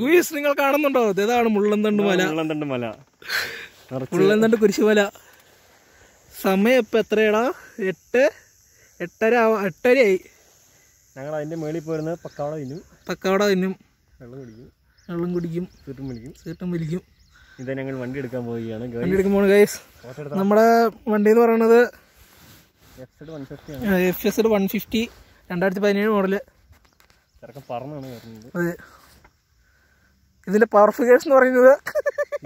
ഗുയസ് നിങ്ങൾ കാണുന്നുണ്ടോ ഇതാണ് മുള്ളന്തണ്ട് മല മുള്ളന്തണ്ട് മല മുള്ളന്തണ്ട് കുരിശുമല സമയം ഇപ്പൊ എത്രയാടാ എട്ട് എട്ടര എട്ടരയായി ഞങ്ങൾ അതിന്റെ മേളിൽ പോയിരുന്നത് പക്കാവട തിന്നും പക്കാവട തിന്നും വെള്ളം കുടിക്കും വെള്ളം കുടിക്കും സീറ്റും വിളിക്കും സീറ്റും വിളിക്കും ഇത് ഞങ്ങൾ വണ്ടി എടുക്കാൻ പോവുകയാണ് വണ്ടി എടുക്കാൻ പോകുന്നത് ഗൈസ് നമ്മുടെ വണ്ടി എന്ന് പറയുന്നത് എഫ് എസ് വൺ ഫിഫ്റ്റി രണ്ടായിരത്തി പതിനേഴ് മോഡല് പറഞ്ഞാണ് അതെ ഇതിന്റെ പവർ ഫിഗേഴ്സ് എന്ന് പറയുന്നത്